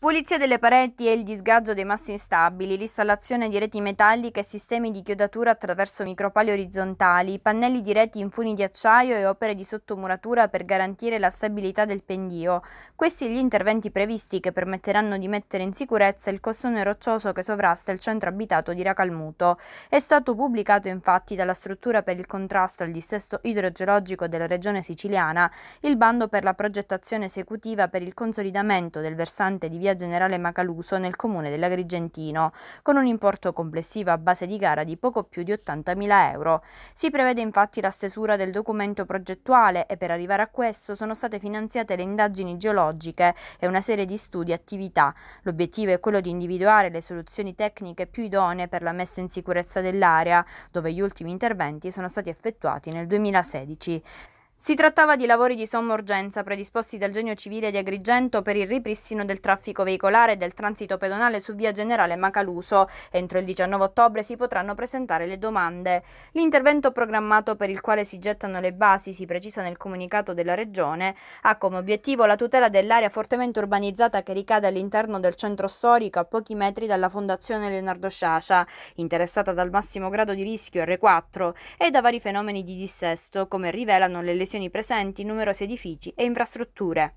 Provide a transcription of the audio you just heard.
Pulizia delle pareti e il disgaggio dei massi instabili, l'installazione di reti metalliche e sistemi di chiodatura attraverso micropali orizzontali, pannelli di reti in funi di acciaio e opere di sottomuratura per garantire la stabilità del pendio. Questi gli interventi previsti che permetteranno di mettere in sicurezza il costone roccioso che sovrasta il centro abitato di Racalmuto. È stato pubblicato infatti dalla struttura per il contrasto al dissesto idrogeologico della regione siciliana il bando per la progettazione esecutiva per il consolidamento del versante di via via Generale Macaluso nel comune dell'Agrigentino, con un importo complessivo a base di gara di poco più di 80.000 euro. Si prevede infatti la stesura del documento progettuale e per arrivare a questo sono state finanziate le indagini geologiche e una serie di studi e attività. L'obiettivo è quello di individuare le soluzioni tecniche più idonee per la messa in sicurezza dell'area, dove gli ultimi interventi sono stati effettuati nel 2016. Si trattava di lavori di somma urgenza predisposti dal Genio Civile di Agrigento per il ripristino del traffico veicolare e del transito pedonale su via Generale Macaluso. Entro il 19 ottobre si potranno presentare le domande. L'intervento programmato per il quale si gettano le basi, si precisa nel comunicato della Regione, ha come obiettivo la tutela dell'area fortemente urbanizzata che ricade all'interno del centro storico a pochi metri dalla Fondazione Leonardo Sciascia, interessata dal massimo grado di rischio R4 e da vari fenomeni di dissesto, come rivelano le lesioni lesioni presenti numerosi edifici e infrastrutture.